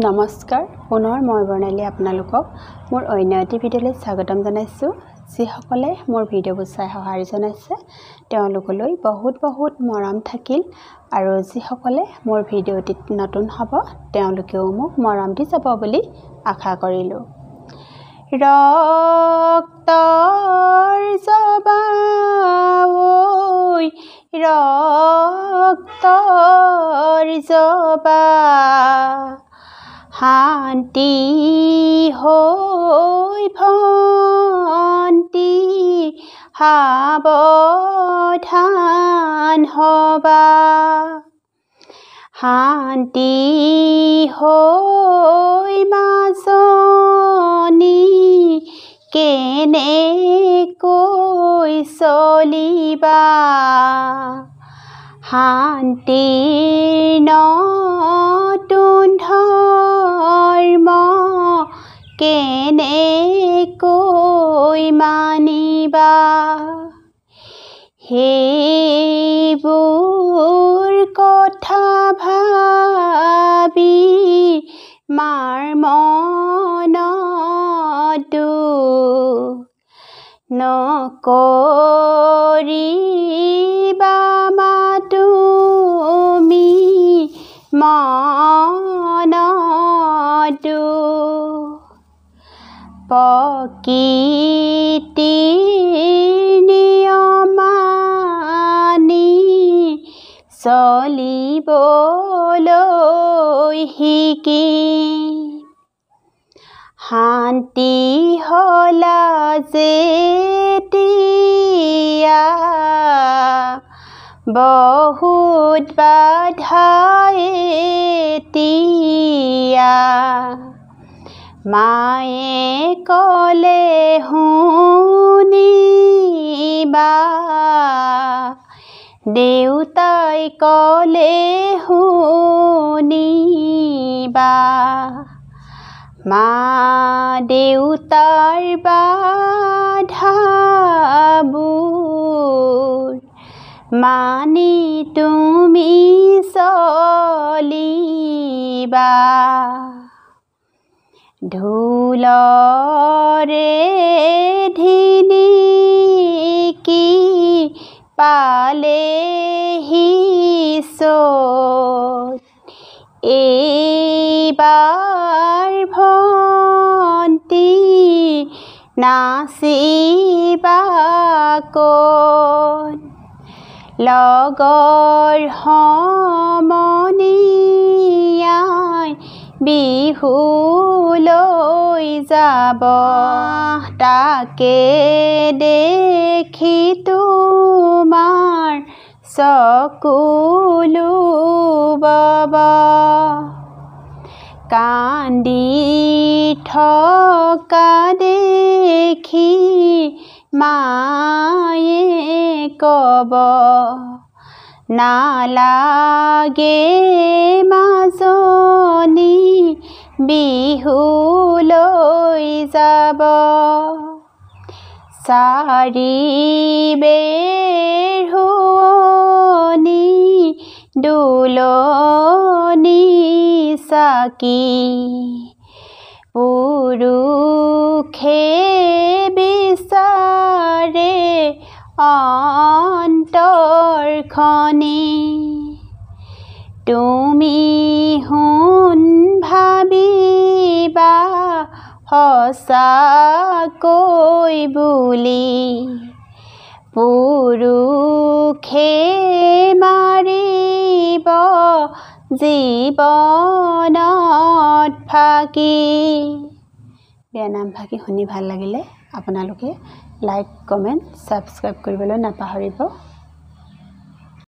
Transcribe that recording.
নমস্কাৰ পুনৰ মই বৰ্ণালী আপোনালোকক মোৰ অন্য এটি ভিডিঅ'লৈ স্বাগতম জনাইছোঁ যিসকলে মোৰ ভিডিঅ'বোৰ চাই সঁহাৰি জনাইছে তেওঁলোকলৈ বহুত বহুত মৰম থাকিল আৰু যিসকলে মোৰ ভিডিঅ'টিত নতুন হ'ব তেওঁলোকেও মোক মৰম দি যাব বুলি আশা কৰিলোঁ ৰক্তৰ জবাই জবা শান্তি হৈ ভন্তি সাৱধান হবা শান্তি হৈ কেনে কৈ চলিবা শান্তি ন কেনেকৈ মানিবা সেইবোৰ কথা ভাবি মাৰ মন নকৰিবা মা তুমি মন দূ প্রকৃতি নিয়মানি চলিবলৈ শিকি শান্তি হলা যেতিয়া বহুত বাধা এতিয়া মায়ে ক'লে শুনিবা দেউতাই ক'লে শুনিবা মা দেউতাৰ বাধাবোৰ মানি তুমি চলিবা ঢোল রে ধিনি কি পালে হিসো এবার ভন্তি নাসিবাক লগৰ হমনিয়ায় বিহুলৈ যাব তাকে দেখি তোমাৰ চকুলো বব কান্দি থকা দেখি মায়ে ক'ব নালাগে মাজত বিহু লৈ যাব চাৰি বেহুনি দোলনি চাকি পুৰুষে বিচাৰে অন্তৰখনি তুমি শুন সঁচাকৈ বুলি পুৰুষে মাৰিব জীৱনত ফাকি বেয়া নাম ফাকি শুনি ভাল লাগিলে আপোনালোকে লাইক কমেণ্ট ছাবস্ক্ৰাইব কৰিবলৈ নাপাহৰিব